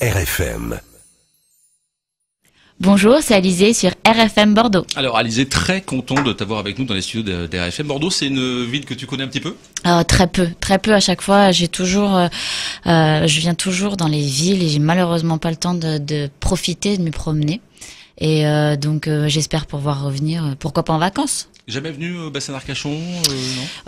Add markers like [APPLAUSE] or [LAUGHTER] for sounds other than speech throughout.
RFM. Bonjour, c'est Alizé sur RFM Bordeaux. Alors Alizé, très content de t'avoir avec nous dans les studios d'RFM Bordeaux. C'est une ville que tu connais un petit peu ah, Très peu, très peu à chaque fois. J'ai toujours, euh, euh, je viens toujours dans les villes et j'ai malheureusement pas le temps de, profiter, de me promener. Et euh, donc j'espère pouvoir revenir, pourquoi pas en vacances Jamais venu au bassin d'Arcachon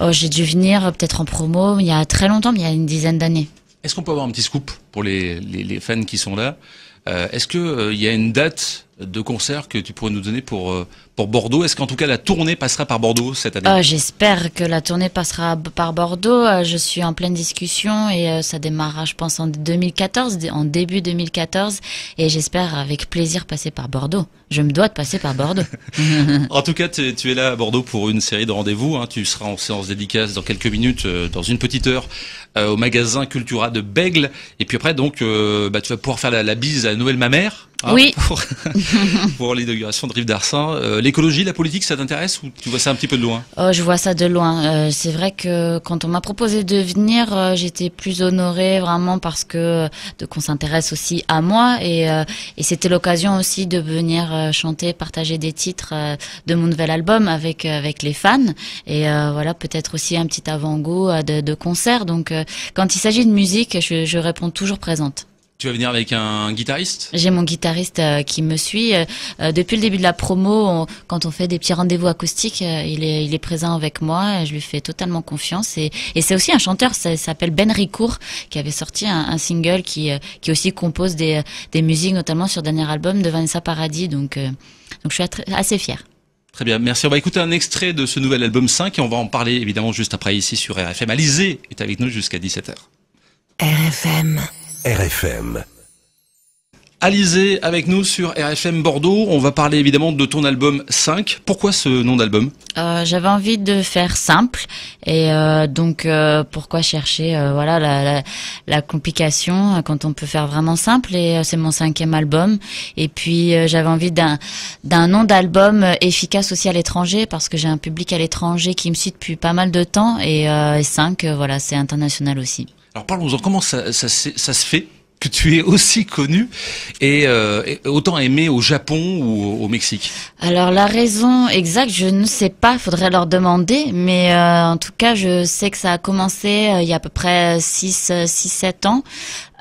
oh, J'ai dû venir peut-être en promo il y a très longtemps, il y a une dizaine d'années. Est-ce qu'on peut avoir un petit scoop pour les, les, fans qui sont là euh, Est-ce que euh, y a une date de concerts que tu pourrais nous donner pour, euh, pour Bordeaux Est-ce qu'en tout cas la tournée passera par Bordeaux cette année ah, J'espère que la tournée passera par Bordeaux. Euh, je suis en pleine discussion et euh, ça démarrera, je pense, en 2014, en début 2014. Et j'espère avec plaisir passer par Bordeaux. Je me dois de passer par Bordeaux. [LAUGHS] en tout cas, tu, es là à Bordeaux pour une série de rendez-vous. Hein. Tu seras en séance dédicace dans quelques minutes, dans une petite heure, au magasin Cultura de Bègle. Et puis après, donc, bah, tu vas pouvoir faire la, la bise à Noël Mamère. Ah, oui. [LAUGHS] pour, pour l'inauguration de Rive d'Arsan. Euh, l'écologie, la politique, ça t'intéresse ou tu vois ça un petit peu de loin oh, Je vois ça de loin. Euh, c'est vrai que quand on m'a proposé de venir, j'étais plus honorée vraiment parce que qu'on s'intéresse aussi à moi et, c'était l'occasion aussi de venir chanter, partager des titres de mon nouvel album avec avec les fans et voilà peut-être aussi un petit avant-goût de, de concerts. Donc quand il s'agit de musique, je réponds toujours présente. Tu vas venir avec un guitariste J'ai mon guitariste euh, qui me suit. Euh, euh, depuis le début de la promo, quand on fait des petits rendez-vous acoustiques, il, est, il est présent avec moi. je lui fais totalement confiance. Et, c'est aussi un chanteur, ça, s'appelle Ben Ricourt, qui avait sorti un, single qui, qui aussi compose des, des musiques, notamment sur le dernier album de Vanessa Paradis. Donc, donc je suis assez fière. Très bien, merci. On va écouter un extrait de ce nouvel album 5 et on va en parler évidemment juste après ici sur RFM. Alizé est avec nous jusqu'à 17h. RFM. RFM. Alizé avec nous sur RFM Bordeaux. On va parler évidemment de ton album 5. Pourquoi ce nom d'album euh, J'avais envie de faire simple et euh, donc euh, pourquoi chercher voilà la, complication quand on peut faire vraiment simple et c'est mon cinquième album et puis j'avais envie d'un d'un nom d'album efficace aussi à l'étranger parce que j'ai un public à l'étranger qui me suit depuis pas mal de temps et 5 voilà c'est international aussi. Alors parlons-en, comment ça, se fait que tu es aussi connu et, euh, autant aimé au Japon ou au, Mexique Alors la raison exacte, je ne sais pas, faudrait leur demander, mais euh, en tout cas je sais que ça a commencé euh, il y a à peu près 6-7 ans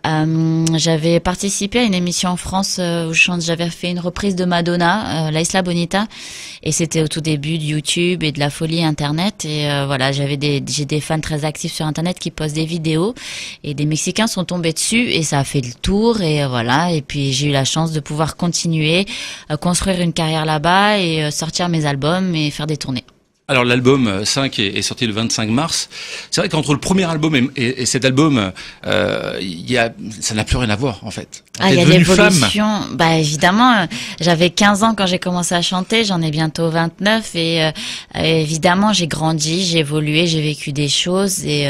euh, j'avais participé à une émission en France euh, où j'avais fait une reprise de Madonna, euh, La Isla Bonita, et c'était au tout début de YouTube et de la folie Internet. Et voilà, j'avais des, j'ai des fans très actifs sur Internet qui postent des vidéos, et des Mexicains sont tombés dessus, et ça a fait le tour, et voilà. Et puis j'ai eu la chance de pouvoir continuer, construire une carrière là-bas et sortir mes albums et faire des tournées alors l'album 5 euh, est, sorti le 25 mars. C'est vrai qu'entre le premier album et, cet album, euh, y ça n'a plus rien à voir en fait. Ah, il y a l'évolution. Bah évidemment, euh, j'avais 15 ans quand j'ai commencé à chanter, j'en ai bientôt 29 et évidemment j'ai grandi, j'ai évolué, j'ai vécu des choses et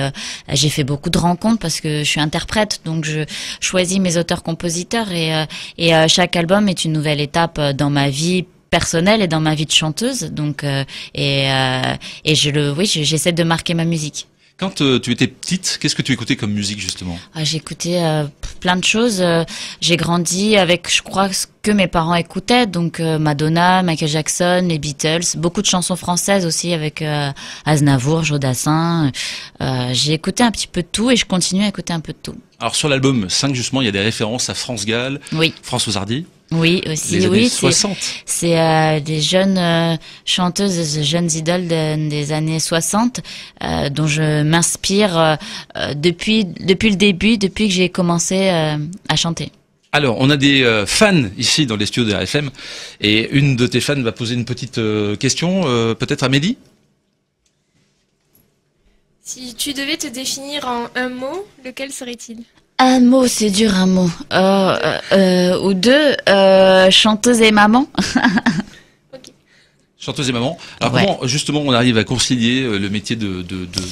j'ai fait beaucoup de rencontres parce que je suis interprète, donc je choisis mes auteurs-compositeurs et, et chaque album est une nouvelle étape dans ma vie personnel et dans ma vie de chanteuse. Donc, euh, et, euh, et je le, oui, j'essaie de marquer ma musique. Quand euh, tu étais petite, qu'est-ce que tu écoutais comme musique justement ah, J'écoutais plein de choses. j'ai grandi avec, je crois, ce que mes parents écoutaient, donc Madonna, Michael Jackson, les Beatles, beaucoup de chansons françaises aussi avec Aznavour, Jodassin. j'ai écouté un petit peu de tout et je continue à écouter un peu de tout. Alors sur l'album 5 justement, il y a des références à France Gall, oui. France Ozardi. Oui, aussi. C'est euh, des jeunes euh, chanteuses, chanteuses, jeunes idoles des années 60 euh, dont je m'inspire depuis depuis le début, depuis que j'ai commencé à chanter. Alors, on a des fans ici dans les studios de RFM et une de tes fans va poser une petite question, peut-être à Amélie Si tu devais te définir en un mot, lequel serait-il un mot, c'est dur un mot. Euh, euh, euh, ou deux, chanteuse et maman. [LAUGHS] Chanteuse et maman. Alors comment justement on arrive à concilier euh, le métier de,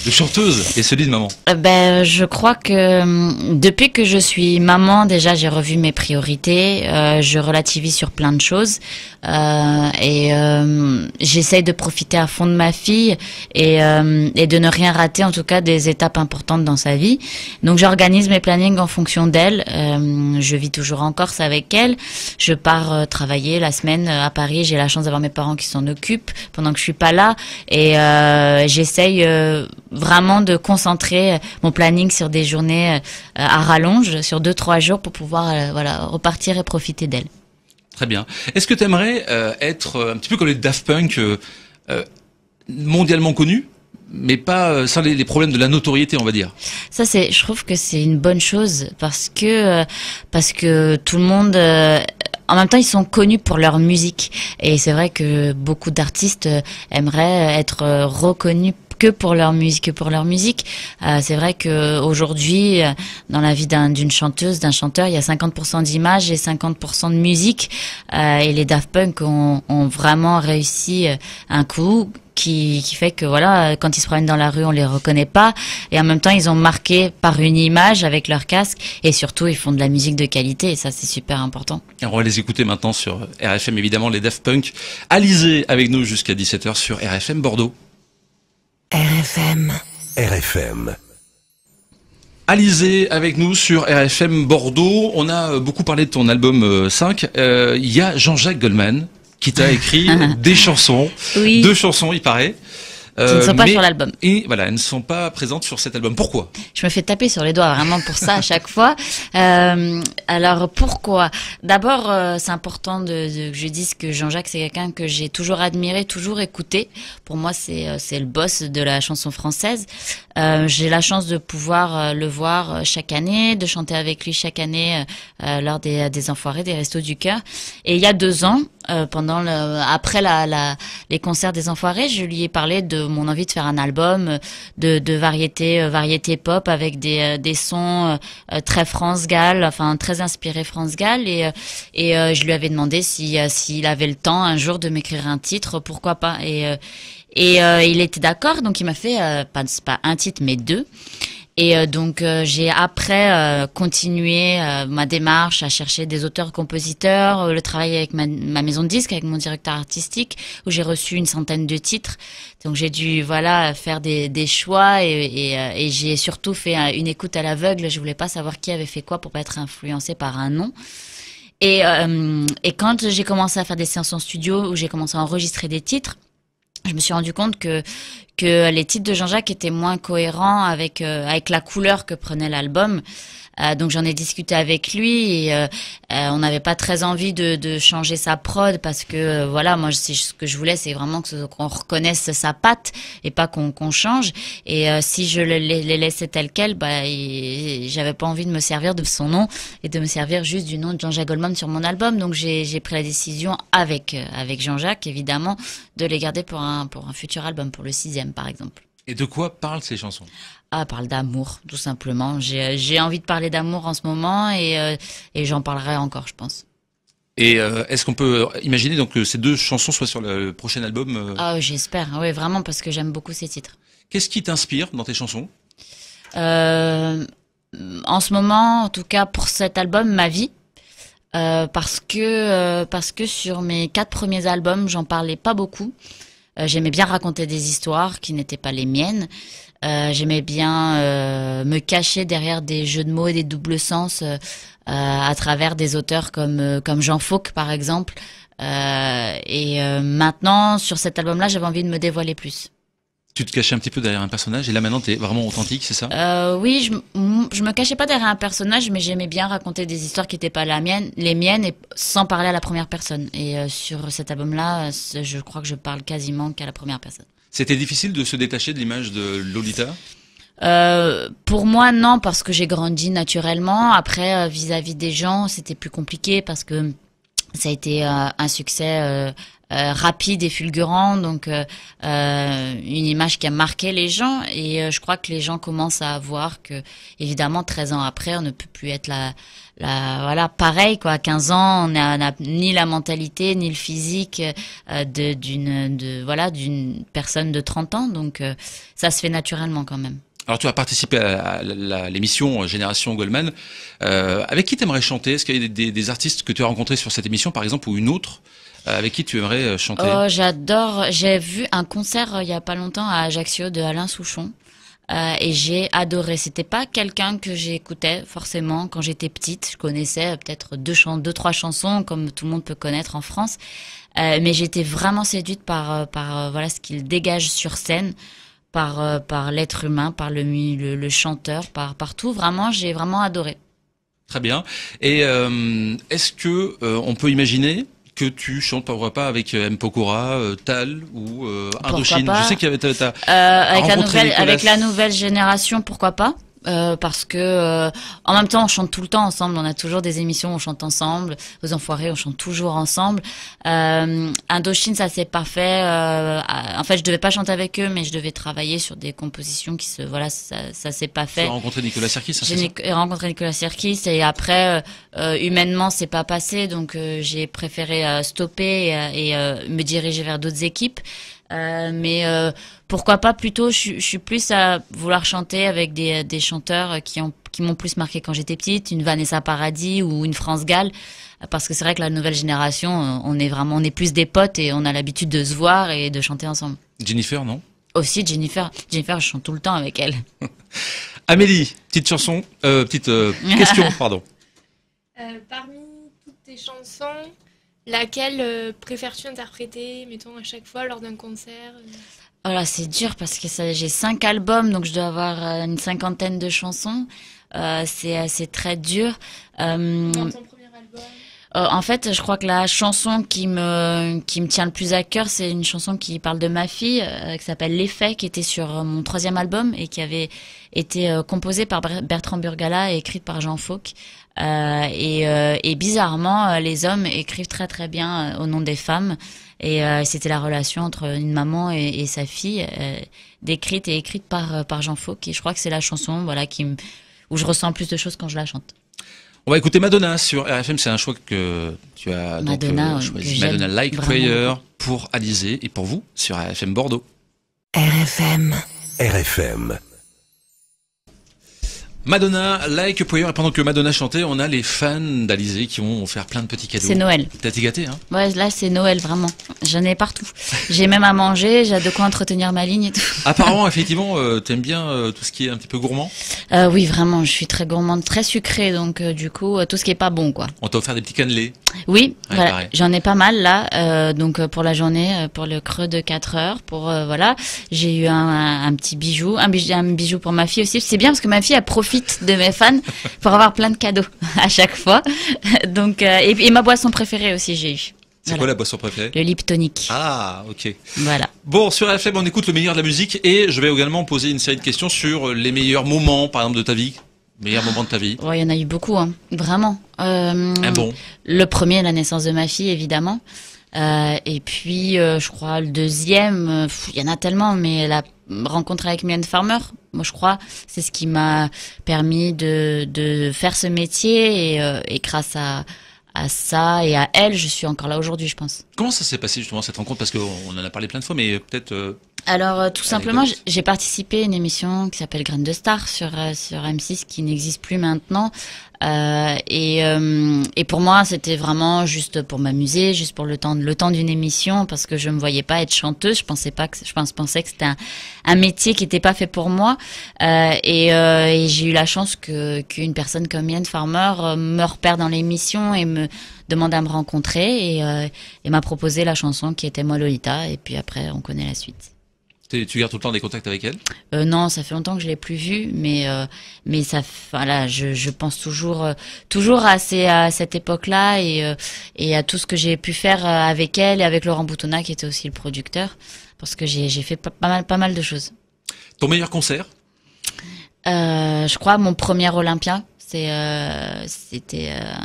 chanteuse et celui de maman euh, Ben je crois que hum, depuis que je suis maman déjà j'ai revu mes priorités, euh, je relativise sur plein de choses et hum, j'essaye de profiter à fond de ma fille hum, et, de ne rien rater en tout cas des étapes importantes dans sa vie. Donc j'organise mes plannings en fonction d'elle. je vis toujours en Corse avec elle. Je pars travailler la semaine à Paris. J'ai la chance d'avoir mes parents qui sont de pendant que je suis pas là et euh, j'essaye euh, vraiment de concentrer euh, mon planning sur des journées à rallonge sur deux trois jours pour pouvoir voilà repartir et profiter d'elle. Très bien. Est-ce que tu aimerais être un petit peu comme les Daft Punk mondialement connus mais pas sans les, les, problèmes de la notoriété, on va dire. Ça, c'est, je trouve que c'est une bonne chose parce que parce que tout le monde en même temps, ils sont connus pour leur musique. Et c'est vrai que beaucoup d'artistes euh, aimeraient euh, être euh, reconnus que pour leur musique, pour leur musique. c'est vrai que aujourd'hui, dans la vie d'une chanteuse, d'un chanteur, il y a 50% d'images et 50% de musique. et les Daft Punk ont, vraiment réussi un coup qui, fait que voilà, quand ils se promènent dans la rue, on les reconnaît pas. Et en même temps, ils ont marqué par une image avec leur casque. Et surtout, ils font de la musique de qualité. Et ça, c'est super important. on va les écouter maintenant sur RFM, évidemment, les Daft Punk. Alizé avec nous jusqu'à 17h sur RFM Bordeaux. RFM. RFM. Alizé avec nous sur RFM Bordeaux. On a beaucoup parlé de ton album 5. Euh, euh, il y a Jean-Jacques Goldman qui t'a écrit [LAUGHS] des chansons, deux chansons il paraît ne euh, sont pas sur l'album. Et voilà, elles ne sont pas présentes sur cet album. Pourquoi Je me fais taper sur les doigts vraiment pour ça à chaque fois. [LAUGHS] Euh, alors pourquoi D'abord, euh, c'est important de, de, que je dise que Jean-Jacques c'est quelqu'un que j'ai toujours admiré, toujours écouté. Pour moi, c'est euh, c'est le boss de la chanson française. j'ai la chance de pouvoir le voir chaque année, de chanter avec lui chaque année lors des des enfoirés, des restos du cœur. Et il y a deux ans, pendant le, après la, la, les concerts des enfoirés, je lui ai parlé de mon envie de faire un album euh, de, euh, variété, pop avec des, euh, sons très France Gall, enfin très inspiré France Gall. Et, et je lui avais demandé s'il s'il avait le temps un jour de m'écrire un titre, pourquoi pas. Et, et il était d'accord, donc il m'a fait pas, pas un titre mais deux. Et euh, donc euh, j'ai après euh, continué ma démarche à chercher des auteurs-compositeurs, le travail avec ma, maison de disque, avec mon directeur artistique, où j'ai reçu une centaine de titres. Donc j'ai dû voilà faire des, des choix et, et, et j'ai surtout fait une écoute à l'aveugle. Je voulais pas savoir qui avait fait quoi pour pas être influencé par un nom. Et, et, quand j'ai commencé à faire des séances en studio où j'ai commencé à enregistrer des titres, je me suis rendu compte que que les titres de Jean-Jacques étaient moins cohérents avec, euh, avec la couleur que prenait l'album. Euh, donc j'en ai discuté avec lui et euh, euh, on n'avait pas très envie de, changer sa prod parce que voilà, moi ce que je voulais c'est vraiment qu'on reconnaisse sa patte et pas qu'on change. Et si je les, laissais telles quelles, bah, j'avais pas envie de me servir de son nom et de me servir juste du nom de Jean-Jacques Goldman sur mon album. Donc j'ai pris la décision avec, avec Jean-Jacques évidemment de les garder pour un, pour un futur album, pour le sixième par exemple. Et de quoi parlent ces chansons Ah, parle d'amour, tout simplement. Euh, j'ai envie de parler d'amour en ce moment et, euh, et j'en parlerai encore, je pense. Et euh, est-ce qu'on peut imaginer donc que ces deux chansons soient sur le prochain album Ah, j'espère. Oui, vraiment parce que j'aime beaucoup ces titres. Qu'est-ce qui t'inspire dans tes chansons En ce moment, en tout cas pour cet album, ma vie. parce que parce que sur mes quatre premiers albums, j'en parlais pas beaucoup. Euh, j'aimais bien raconter des histoires qui n'étaient pas les miennes. Euh, j'aimais bien euh, me cacher derrière des jeux de mots et des doubles sens à travers des auteurs comme comme Jean Fauque par exemple. et maintenant, sur cet album-là, j'avais envie de me dévoiler plus. Tu te cachais un petit peu derrière un personnage et là maintenant tu es vraiment authentique, c'est ça euh, Oui, je, je me cachais pas derrière un personnage, mais j'aimais bien raconter des histoires qui n'étaient pas la mienne, les miennes, et sans parler à la première personne. Et euh, sur cet album-là, euh, je crois que je parle quasiment qu'à la première personne. C'était difficile de se détacher de l'image de Lolita pour moi, non, parce que j'ai grandi naturellement. Après, vis à -vis des gens, c'était plus compliqué parce que ça a été euh, un succès euh, euh, rapide et fulgurant, donc une image qui a marqué les gens. Et je crois que les gens commencent à voir que, évidemment, 13 ans après, on ne peut plus être la, la voilà, pareil quoi. 15 ans, on n'a ni la mentalité ni le physique de d'une de voilà d'une personne de 30 ans, donc ça se fait naturellement quand même. Alors tu as participé à, l'émission Génération Goldman. Euh, avec qui t'aimerais chanter Est-ce qu'il y a des, artistes que tu as rencontrés sur cette émission, par exemple, ou une autre euh, avec qui tu aimerais euh, chanter oh, J'adore. J'ai vu un concert euh, il y a pas longtemps à Ajaccio de Alain Souchon euh, et j'ai adoré. C'était pas quelqu'un que j'écoutais forcément quand j'étais petite. Je connaissais peut-être deux, deux, trois chansons comme tout le monde peut connaître en France, mais j'étais vraiment séduite par, par voilà ce qu'il dégage sur scène par euh, par l'être humain, par le, le, chanteur, par partout. Vraiment, j'ai vraiment adoré. Très bien. Et euh, est-ce que euh, on peut imaginer que tu chantes pourquoi pas avec M Tal ou Indochine Je sais qu'il y avait ta, avec, la nouvelle, avec la nouvelle génération, pourquoi pas euh, parce que euh, en même temps on chante tout le temps ensemble, on a toujours des émissions, on chante ensemble, aux enfoirés on chante toujours ensemble. Euh, Indochine ça s'est pas fait euh, en fait je devais pas chanter avec eux, mais je devais travailler sur des compositions qui se voilà ça, s'est pas fait. Hein, j'ai rencontré Nicolas fait. J'ai rencontré Nicolas Serkis et après humainement c'est pas passé, donc j'ai préféré stopper et, et me diriger vers d'autres équipes. Euh, mais euh, pourquoi pas plutôt, je, suis plus à vouloir chanter avec des, chanteurs qui m'ont plus marqué quand j'étais petite, une Vanessa Paradis ou une France Gall, parce que c'est vrai que la nouvelle génération, euh, on est vraiment, on est plus des potes et on a l'habitude de se voir et de chanter ensemble. Jennifer, non Aussi Jennifer. Jennifer, je chante tout le temps avec elle. [LAUGHS] Amélie, petite chanson, petite [LAUGHS] question, pardon. parmi toutes tes chansons, Laquelle euh, préfères-tu interpréter, mettons, à chaque fois lors d'un concert Voilà, euh oh c'est dur parce que j'ai cinq albums, donc je dois avoir euh, une cinquantaine de chansons. c'est très dur. ton premier album en fait, je crois que la chanson qui me qui me tient le plus à cœur, c'est une chanson qui parle de ma fille, qui s'appelle L'effet, qui était sur mon troisième album et qui avait été composée par Bertrand Burgala et écrite par Jean Fauque. Euh, euh, et, bizarrement, euh, les hommes écrivent très très bien au nom des femmes. Et c'était la relation entre une maman et, sa fille, décrite et écrite par par Jean Fauque. Et je crois que c'est la chanson, voilà, qui où je ressens plus de choses quand je la chante. On va écouter Madonna sur RFM, c'est un choix que tu as choisi. Madonna Like Prayer pour Alizé et pour vous sur RFM Bordeaux. RFM. RFM. Madonna, like Poyer, pendant que Madonna chantait, on a les fans d'Alizé qui vont faire plein de petits cadeaux. C'est Noël. T'as été gâté, hein Ouais, là c'est Noël vraiment. J'en ai partout. J'ai même à manger, j'ai de quoi entretenir ma ligne et tout. [LAUGHS] Apparemment, effectivement, tu euh, t'aimes bien euh, tout ce qui est un petit peu gourmand euh, Oui, vraiment, je suis très gourmande, très sucrée, donc du coup, tout ce qui est pas bon, quoi. On t'a offert des petits cannelés Oui, j'en ai pas mal là, donc pour la journée, pour le creux de 4 heures, pour voilà, j'ai eu un, petit bijou, un bijou, un bijou pour ma fille aussi. C'est bien parce que ma fille a profité de mes fans pour avoir plein de cadeaux [LAUGHS] à chaque fois. Donc, euh, et, ma boisson préférée aussi, j'ai eu. C'est quoi la boisson préférée Le lip Ah, ok. Voilà. Bon, sur la FM, on écoute le meilleur de la musique et je vais également poser une série de questions sur les meilleurs moments, par exemple, de ta vie. Meilleur ah. moment de ta vie Ouais, il y en a eu beaucoup, hein. vraiment. Euh, bon Le premier, la naissance de ma fille, évidemment. Euh, et puis, je crois, le deuxième, il y en a tellement, mais la Rencontrer avec Mylène Farmer, moi je crois, c'est ce qui m'a permis de, faire ce métier et, euh, et grâce à, à ça et à elle, je suis encore là aujourd'hui, je pense. Comment ça s'est passé justement cette rencontre Parce qu'on en a parlé plein de fois, mais peut-être euh, alors euh, tout simplement, j'ai participé à une émission qui s'appelle Graines de Star sur euh, sur M6 qui n'existe plus maintenant. Euh, et, pour moi, c'était vraiment juste pour m'amuser, juste pour le temps le temps d'une émission parce que je me voyais pas être chanteuse, je pensais pas que je pensais que c'était un, métier qui n'était pas fait pour moi. et, j'ai eu la chance que qu'une personne comme Yann Farmer me repère dans l'émission et me demande à me rencontrer et, et m'a proposé la chanson qui était Moi Lolita et puis après on connaît la suite. Tu gardes tout le temps des contacts avec elle euh, Non, ça fait longtemps que je l'ai plus vue, mais euh, mais ça, voilà, je, je pense toujours euh, toujours à, à cette époque-là et à tout ce que j'ai pu faire avec elle et avec Laurent Boutonnat qui était aussi le producteur, parce que j'ai fait pas, mal pas mal de choses. Ton meilleur concert Je crois mon premier Olympia c'était euh, euh,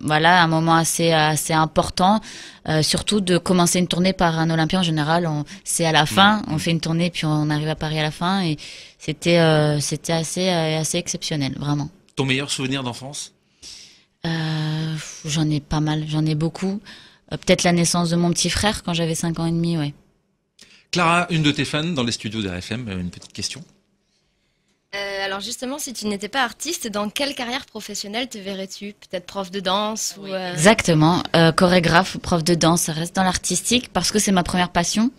voilà un moment assez assez important euh, surtout de commencer une tournée par un Olympien en général c'est à la fin mm. on fait une tournée puis on arrive à Paris à la fin et c'était c'était assez assez exceptionnel vraiment ton meilleur souvenir d'enfance j'en ai pas mal j'en ai beaucoup peut-être la naissance de mon petit frère quand j'avais 5 ans et demi ouais Clara une de tes fans dans les studios de RFM, une petite question alors justement, si tu n'étais pas artiste, dans quelle carrière professionnelle te verrais-tu Peut-être prof de danse ou euh, Exactement, euh, chorégraphe ou prof de danse, ça reste dans l'artistique parce que c'est ma première passion.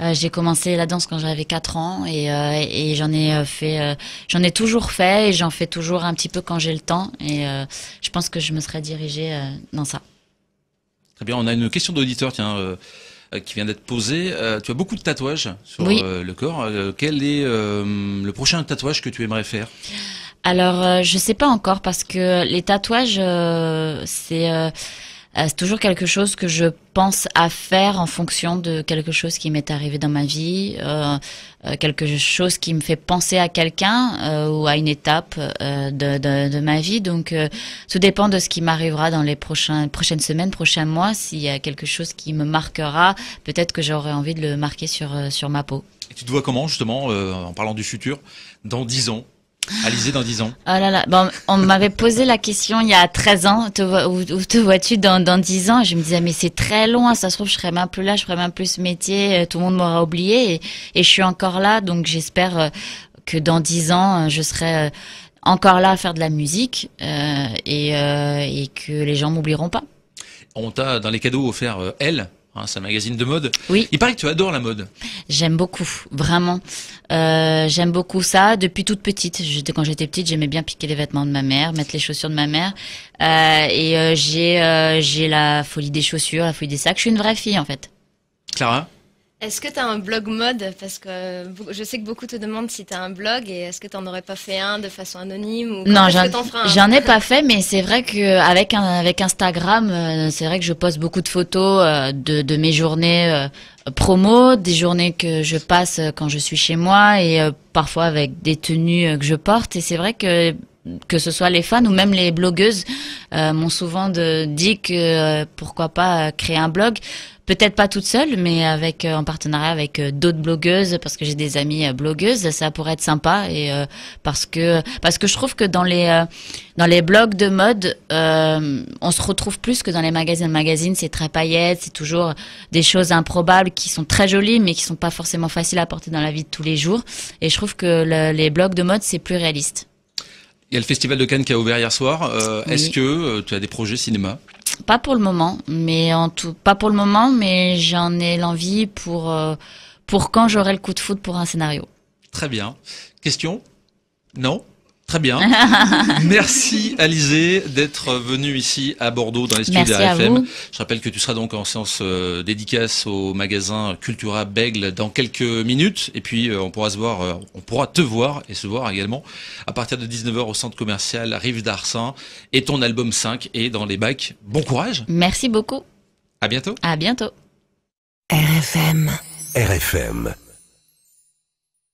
Euh, j'ai commencé la danse quand j'avais 4 ans et, j'en ai fait, j'en ai toujours fait et j'en fais toujours un petit peu quand j'ai le temps et je pense que je me serais dirigée dans ça. Très bien, on a une question d'auditeur, tiens. Euh, qui vient d'être posé. Euh, tu as beaucoup de tatouages sur euh, le corps. quel est le prochain tatouage que tu aimerais faire Alors, je ne sais pas encore parce que les tatouages, c'est euh, c'est toujours quelque chose que je pense à faire en fonction de quelque chose qui m'est arrivé dans ma vie, euh, euh, quelque chose qui me fait penser à quelqu'un ou à une étape de, de, de, ma vie. Donc, tout dépend de ce qui m'arrivera dans les prochains, prochaines semaines, prochains mois. S'il y a quelque chose qui me marquera, peut-être que j'aurais envie de le marquer sur, sur ma peau. Et tu te vois comment, justement, en parlant du futur, dans dix ans Alizé dans 10 ans Oh là là, bon, on m'avait posé la question il y a 13 ans, où, te vois-tu dans, dans 10 ans Je me disais, mais c'est très loin, ça se trouve, je serais même plus là, je ferais même plus ce métier, euh, tout le monde m'aura oublié et, je suis encore là, donc j'espère euh, que dans 10 ans, euh, je serai encore là à faire de la musique et, et que les gens m'oublieront pas. On t'a, dans les cadeaux, offert Elle Hein, c'est un magazine de mode. Oui. Il paraît que tu adores la mode. J'aime beaucoup, vraiment. Euh, j'aime beaucoup ça depuis toute petite. quand j'étais petite, j'aimais bien piquer les vêtements de ma mère, mettre les chaussures de ma mère. Euh, et euh, j'ai j'ai la folie des chaussures, la folie des sacs. Je suis une vraie fille en fait. Clara. Est-ce que tu as un blog mode Parce que je sais que beaucoup te demandent si tu as un blog et est-ce que tu n'en aurais pas fait un de façon anonyme ou Non, j'en ai pas fait, mais c'est vrai qu'avec avec Instagram, euh, c'est vrai que je poste beaucoup de photos euh, de, de mes journées euh, promo, des journées que je passe quand je suis chez moi et parfois avec des tenues que je porte. Et c'est vrai que que ce soit les fans ou même les blogueuses euh, m'ont souvent de, dit que euh, pourquoi pas euh, créer un blog peut-être pas toute seule mais avec en partenariat avec d'autres blogueuses parce que j'ai des amies blogueuses ça pourrait être sympa et parce que parce que je trouve que dans les dans les blogs de mode on se retrouve plus que dans les magazines magazines c'est très paillettes c'est toujours des choses improbables qui sont très jolies mais qui sont pas forcément faciles à porter dans la vie de tous les jours et je trouve que les blogs de mode c'est plus réaliste il y a le Festival de Cannes qui a ouvert hier soir. Euh, est-ce que euh, tu as des projets cinéma Pas pour le moment, mais en tout, pas pour le moment, mais j'en ai l'envie pour euh, pour quand j'aurai le coup de foudre pour un scénario. Très bien. Question Non Très bien. [LAUGHS] Merci Alizé d'être venue ici à Bordeaux dans les studios RFM. Je rappelle que tu seras donc en séance euh, dédicace au magasin Cultura Bègle dans quelques minutes et puis euh, on pourra se voir euh, on pourra te voir et se voir également à partir de 19h au centre commercial Rive d'Arcin et ton album 5 est dans les bacs. Bon courage. Merci beaucoup. À bientôt. À bientôt. RFM. RFM.